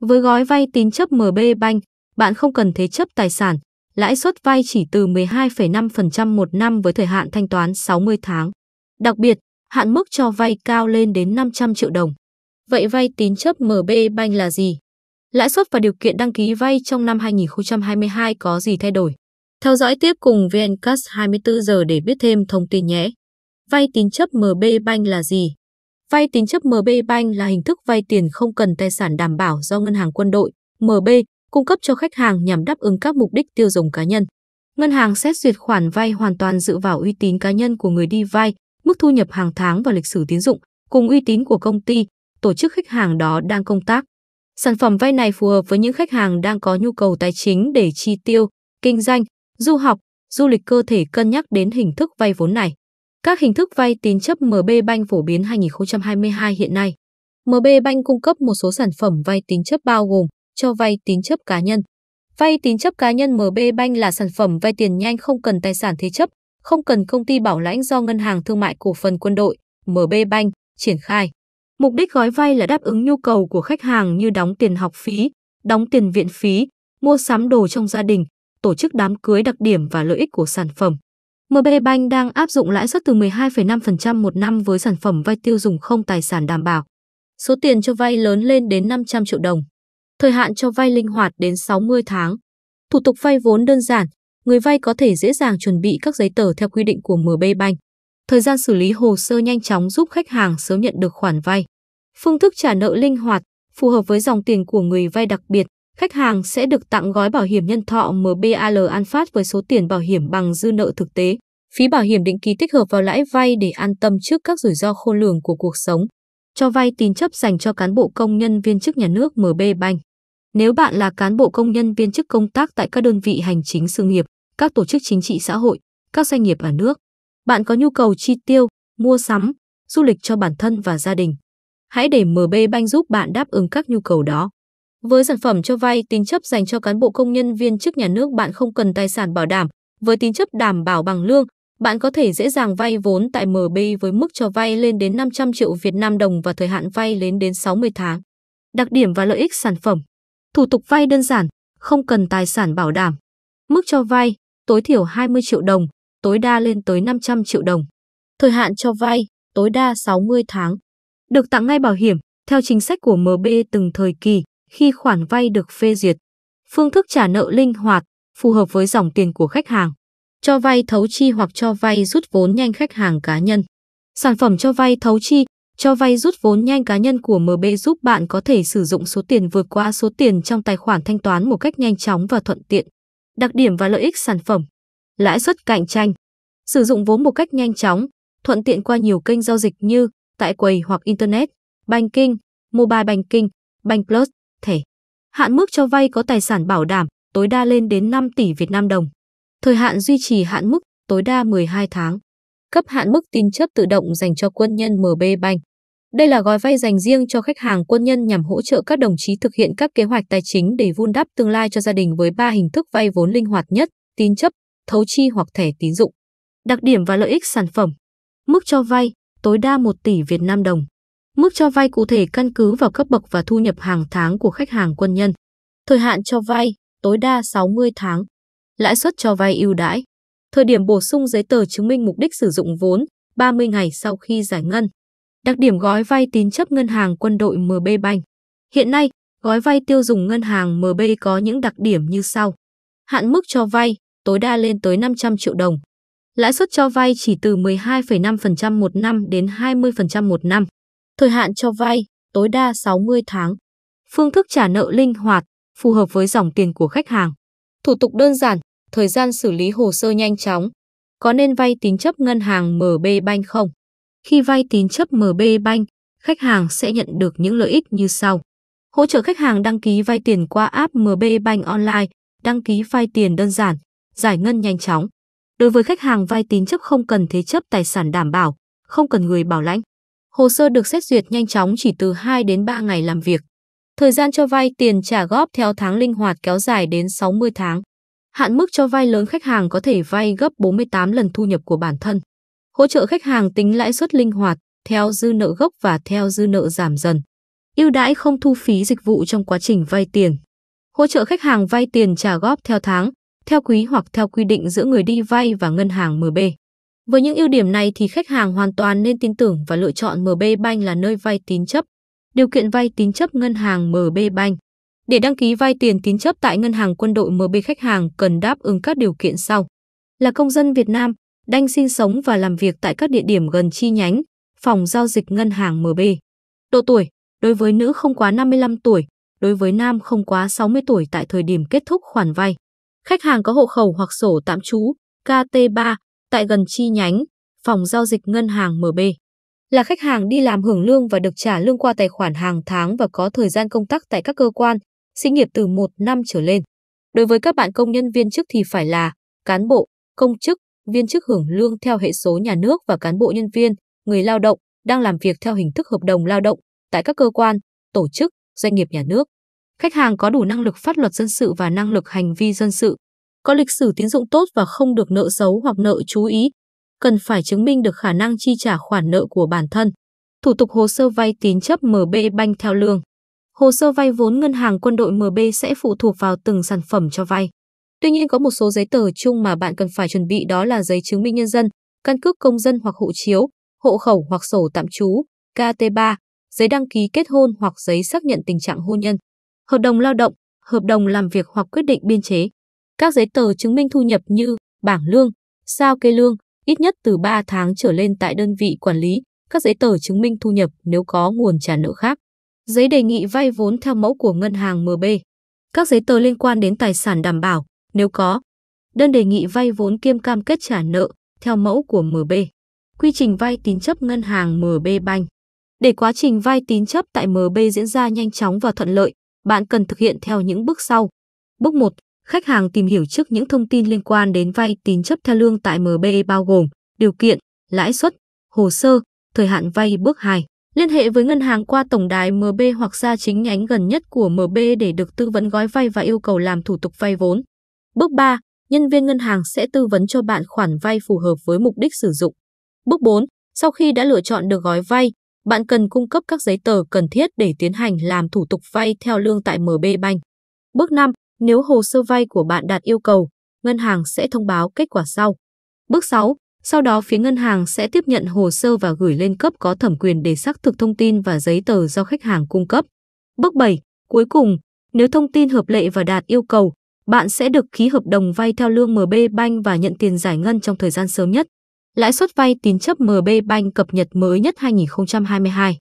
Với gói vay tín chấp MB Bank, bạn không cần thế chấp tài sản, lãi suất vay chỉ từ 12,5% một năm với thời hạn thanh toán 60 tháng. Đặc biệt, hạn mức cho vay cao lên đến 500 triệu đồng. Vậy vay tín chấp MB Bank là gì? Lãi suất và điều kiện đăng ký vay trong năm 2022 có gì thay đổi? Theo dõi tiếp cùng VNCast 24 giờ để biết thêm thông tin nhé. Vay tín chấp MB Bank là gì? Vay tín chấp MB Bank là hình thức vay tiền không cần tài sản đảm bảo do Ngân hàng Quân đội MB cung cấp cho khách hàng nhằm đáp ứng các mục đích tiêu dùng cá nhân. Ngân hàng xét duyệt khoản vay hoàn toàn dựa vào uy tín cá nhân của người đi vay, mức thu nhập hàng tháng và lịch sử tín dụng, cùng uy tín của công ty, tổ chức khách hàng đó đang công tác. Sản phẩm vay này phù hợp với những khách hàng đang có nhu cầu tài chính để chi tiêu, kinh doanh, du học, du lịch cơ thể cân nhắc đến hình thức vay vốn này. Các hình thức vay tín chấp MB Bank phổ biến 2022 hiện nay. MB Bank cung cấp một số sản phẩm vay tín chấp bao gồm cho vay tín chấp cá nhân. Vay tín chấp cá nhân MB Bank là sản phẩm vay tiền nhanh không cần tài sản thế chấp, không cần công ty bảo lãnh do Ngân hàng Thương mại Cổ phần Quân đội MB Bank triển khai. Mục đích gói vay là đáp ứng nhu cầu của khách hàng như đóng tiền học phí, đóng tiền viện phí, mua sắm đồ trong gia đình, tổ chức đám cưới đặc điểm và lợi ích của sản phẩm. MB Bank đang áp dụng lãi suất từ 12,5% một năm với sản phẩm vay tiêu dùng không tài sản đảm bảo. Số tiền cho vay lớn lên đến 500 triệu đồng. Thời hạn cho vay linh hoạt đến 60 tháng. Thủ tục vay vốn đơn giản, người vay có thể dễ dàng chuẩn bị các giấy tờ theo quy định của MB Bank. Thời gian xử lý hồ sơ nhanh chóng giúp khách hàng sớm nhận được khoản vay. Phương thức trả nợ linh hoạt, phù hợp với dòng tiền của người vay đặc biệt, khách hàng sẽ được tặng gói bảo hiểm nhân thọ MBAL an phát với số tiền bảo hiểm bằng dư nợ thực tế, phí bảo hiểm định kỳ tích hợp vào lãi vay để an tâm trước các rủi ro khôn lường của cuộc sống. Cho vay tín chấp dành cho cán bộ công nhân viên chức nhà nước MB Bank. Nếu bạn là cán bộ công nhân viên chức công tác tại các đơn vị hành chính sự nghiệp, các tổ chức chính trị xã hội, các doanh nghiệp ở nước, bạn có nhu cầu chi tiêu, mua sắm, du lịch cho bản thân và gia đình. Hãy để MB Bank giúp bạn đáp ứng các nhu cầu đó. Với sản phẩm cho vay tín chấp dành cho cán bộ công nhân viên chức nhà nước bạn không cần tài sản bảo đảm, với tín chấp đảm bảo bằng lương, bạn có thể dễ dàng vay vốn tại MB với mức cho vay lên đến 500 triệu Việt Nam đồng và thời hạn vay lên đến 60 tháng. Đặc điểm và lợi ích sản phẩm. Thủ tục vay đơn giản, không cần tài sản bảo đảm. Mức cho vay tối thiểu 20 triệu đồng, tối đa lên tới 500 triệu đồng. Thời hạn cho vay tối đa 60 tháng. Được tặng ngay bảo hiểm theo chính sách của MB từng thời kỳ khi khoản vay được phê duyệt. Phương thức trả nợ linh hoạt, phù hợp với dòng tiền của khách hàng. Cho vay thấu chi hoặc cho vay rút vốn nhanh khách hàng cá nhân. Sản phẩm cho vay thấu chi, cho vay rút vốn nhanh cá nhân của MB giúp bạn có thể sử dụng số tiền vượt qua số tiền trong tài khoản thanh toán một cách nhanh chóng và thuận tiện. Đặc điểm và lợi ích sản phẩm. Lãi suất cạnh tranh. Sử dụng vốn một cách nhanh chóng, thuận tiện qua nhiều kênh giao dịch như tại quầy hoặc internet, banking, mobile banking, bank plus thể. Hạn mức cho vay có tài sản bảo đảm tối đa lên đến 5 tỷ Việt Nam đồng. Thời hạn duy trì hạn mức tối đa 12 tháng. Cấp hạn mức tín chấp tự động dành cho quân nhân MB Bank. Đây là gói vay dành riêng cho khách hàng quân nhân nhằm hỗ trợ các đồng chí thực hiện các kế hoạch tài chính để vun đắp tương lai cho gia đình với ba hình thức vay vốn linh hoạt nhất, tín chấp, thấu chi hoặc thẻ tín dụng. Đặc điểm và lợi ích sản phẩm. Mức cho vay tối đa 1 tỷ Việt Nam đồng. Mức cho vay cụ thể căn cứ vào cấp bậc và thu nhập hàng tháng của khách hàng quân nhân. Thời hạn cho vay tối đa 60 tháng. Lãi suất cho vay ưu đãi. Thời điểm bổ sung giấy tờ chứng minh mục đích sử dụng vốn 30 ngày sau khi giải ngân. Đặc điểm gói vay tín chấp ngân hàng quân đội MB Bank. Hiện nay, gói vay tiêu dùng ngân hàng MB có những đặc điểm như sau. Hạn mức cho vay tối đa lên tới 500 triệu đồng. Lãi suất cho vay chỉ từ 12,5% một năm đến 20% một năm thời hạn cho vay tối đa 60 tháng. Phương thức trả nợ linh hoạt, phù hợp với dòng tiền của khách hàng. Thủ tục đơn giản, thời gian xử lý hồ sơ nhanh chóng. Có nên vay tín chấp ngân hàng MB Bank không? Khi vay tín chấp MB Bank, khách hàng sẽ nhận được những lợi ích như sau. Hỗ trợ khách hàng đăng ký vay tiền qua app MB Bank Online, đăng ký vay tiền đơn giản, giải ngân nhanh chóng. Đối với khách hàng vay tín chấp không cần thế chấp tài sản đảm bảo, không cần người bảo lãnh hồ sơ được xét duyệt nhanh chóng chỉ từ 2 đến 3 ngày làm việc. Thời gian cho vay tiền trả góp theo tháng linh hoạt kéo dài đến 60 tháng. Hạn mức cho vay lớn khách hàng có thể vay gấp 48 lần thu nhập của bản thân. Hỗ trợ khách hàng tính lãi suất linh hoạt theo dư nợ gốc và theo dư nợ giảm dần. Ưu đãi không thu phí dịch vụ trong quá trình vay tiền. Hỗ trợ khách hàng vay tiền trả góp theo tháng, theo quý hoặc theo quy định giữa người đi vay và ngân hàng MB. Với những ưu điểm này thì khách hàng hoàn toàn nên tin tưởng và lựa chọn MB Bank là nơi vay tín chấp. Điều kiện vay tín chấp ngân hàng MB Bank. Để đăng ký vay tiền tín chấp tại ngân hàng quân đội MB khách hàng cần đáp ứng các điều kiện sau. Là công dân Việt Nam, đang sinh sống và làm việc tại các địa điểm gần chi nhánh, phòng giao dịch ngân hàng MB. Độ tuổi, đối với nữ không quá 55 tuổi, đối với nam không quá 60 tuổi tại thời điểm kết thúc khoản vay. Khách hàng có hộ khẩu hoặc sổ tạm trú, KT3, tại gần chi nhánh, phòng giao dịch ngân hàng MB. Là khách hàng đi làm hưởng lương và được trả lương qua tài khoản hàng tháng và có thời gian công tác tại các cơ quan, sinh nghiệp từ 1 năm trở lên. Đối với các bạn công nhân viên chức thì phải là cán bộ, công chức, viên chức hưởng lương theo hệ số nhà nước và cán bộ nhân viên, người lao động đang làm việc theo hình thức hợp đồng lao động tại các cơ quan, tổ chức, doanh nghiệp nhà nước. Khách hàng có đủ năng lực pháp luật dân sự và năng lực hành vi dân sự, có lịch sử tín dụng tốt và không được nợ xấu hoặc nợ chú ý, cần phải chứng minh được khả năng chi trả khoản nợ của bản thân. Thủ tục hồ sơ vay tín chấp MB Bank theo lương. Hồ sơ vay vốn ngân hàng quân đội MB sẽ phụ thuộc vào từng sản phẩm cho vay. Tuy nhiên có một số giấy tờ chung mà bạn cần phải chuẩn bị đó là giấy chứng minh nhân dân, căn cước công dân hoặc hộ chiếu, hộ khẩu hoặc sổ tạm trú, KT3, giấy đăng ký kết hôn hoặc giấy xác nhận tình trạng hôn nhân, hợp đồng lao động, hợp đồng làm việc hoặc quyết định biên chế. Các giấy tờ chứng minh thu nhập như bảng lương, sao kê lương, ít nhất từ 3 tháng trở lên tại đơn vị quản lý, các giấy tờ chứng minh thu nhập nếu có nguồn trả nợ khác. Giấy đề nghị vay vốn theo mẫu của ngân hàng MB. Các giấy tờ liên quan đến tài sản đảm bảo, nếu có. Đơn đề nghị vay vốn kiêm cam kết trả nợ theo mẫu của MB. Quy trình vay tín chấp ngân hàng MB Bank. Để quá trình vay tín chấp tại MB diễn ra nhanh chóng và thuận lợi, bạn cần thực hiện theo những bước sau. Bước 1. Khách hàng tìm hiểu trước những thông tin liên quan đến vay tín chấp theo lương tại MB e bao gồm điều kiện, lãi suất, hồ sơ, thời hạn vay bước 2. Liên hệ với ngân hàng qua tổng đài MB hoặc ra chính nhánh gần nhất của MB e để được tư vấn gói vay và yêu cầu làm thủ tục vay vốn. Bước 3. Nhân viên ngân hàng sẽ tư vấn cho bạn khoản vay phù hợp với mục đích sử dụng. Bước 4. Sau khi đã lựa chọn được gói vay, bạn cần cung cấp các giấy tờ cần thiết để tiến hành làm thủ tục vay theo lương tại MB e Bank. Bước 5. Nếu hồ sơ vay của bạn đạt yêu cầu, ngân hàng sẽ thông báo kết quả sau. Bước 6. Sau đó phía ngân hàng sẽ tiếp nhận hồ sơ và gửi lên cấp có thẩm quyền để xác thực thông tin và giấy tờ do khách hàng cung cấp. Bước 7. Cuối cùng, nếu thông tin hợp lệ và đạt yêu cầu, bạn sẽ được ký hợp đồng vay theo lương MB Bank và nhận tiền giải ngân trong thời gian sớm nhất. Lãi suất vay tín chấp MB Bank cập nhật mới nhất 2022.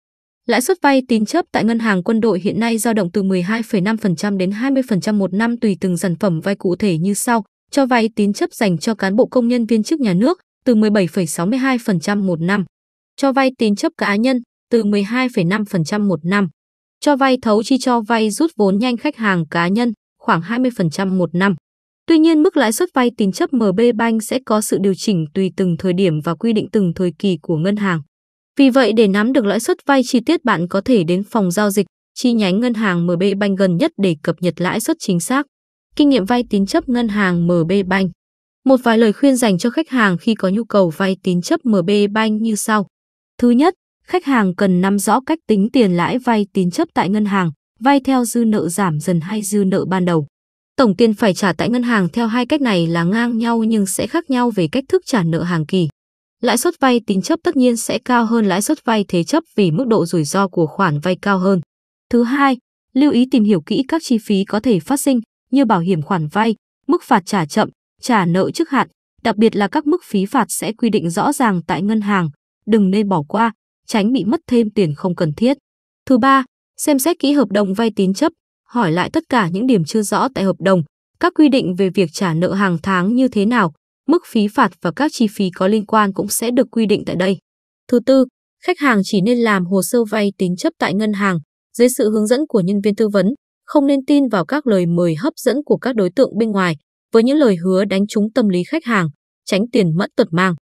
Lãi suất vay tín chấp tại ngân hàng quân đội hiện nay dao động từ 12,5% đến 20% một năm tùy từng sản phẩm vay cụ thể như sau: cho vay tín chấp dành cho cán bộ công nhân viên chức nhà nước từ 17,62% một năm, cho vay tín chấp cá nhân từ 12,5% một năm, cho vay thấu chi cho vay rút vốn nhanh khách hàng cá nhân khoảng 20% một năm. Tuy nhiên, mức lãi suất vay tín chấp MB Bank sẽ có sự điều chỉnh tùy từng thời điểm và quy định từng thời kỳ của ngân hàng. Vì vậy để nắm được lãi suất vay chi tiết bạn có thể đến phòng giao dịch, chi nhánh ngân hàng MB Bank gần nhất để cập nhật lãi suất chính xác. Kinh nghiệm vay tín chấp ngân hàng MB Bank Một vài lời khuyên dành cho khách hàng khi có nhu cầu vay tín chấp MB Bank như sau. Thứ nhất, khách hàng cần nắm rõ cách tính tiền lãi vay tín chấp tại ngân hàng, vay theo dư nợ giảm dần hay dư nợ ban đầu. Tổng tiền phải trả tại ngân hàng theo hai cách này là ngang nhau nhưng sẽ khác nhau về cách thức trả nợ hàng kỳ. Lãi suất vay tín chấp tất nhiên sẽ cao hơn lãi suất vay thế chấp vì mức độ rủi ro của khoản vay cao hơn. Thứ hai, lưu ý tìm hiểu kỹ các chi phí có thể phát sinh như bảo hiểm khoản vay, mức phạt trả chậm, trả nợ trước hạn, đặc biệt là các mức phí phạt sẽ quy định rõ ràng tại ngân hàng, đừng nên bỏ qua, tránh bị mất thêm tiền không cần thiết. Thứ ba, xem xét kỹ hợp đồng vay tín chấp, hỏi lại tất cả những điểm chưa rõ tại hợp đồng, các quy định về việc trả nợ hàng tháng như thế nào, mức phí phạt và các chi phí có liên quan cũng sẽ được quy định tại đây. Thứ tư, khách hàng chỉ nên làm hồ sơ vay tín chấp tại ngân hàng dưới sự hướng dẫn của nhân viên tư vấn, không nên tin vào các lời mời hấp dẫn của các đối tượng bên ngoài với những lời hứa đánh trúng tâm lý khách hàng, tránh tiền mất tật mang.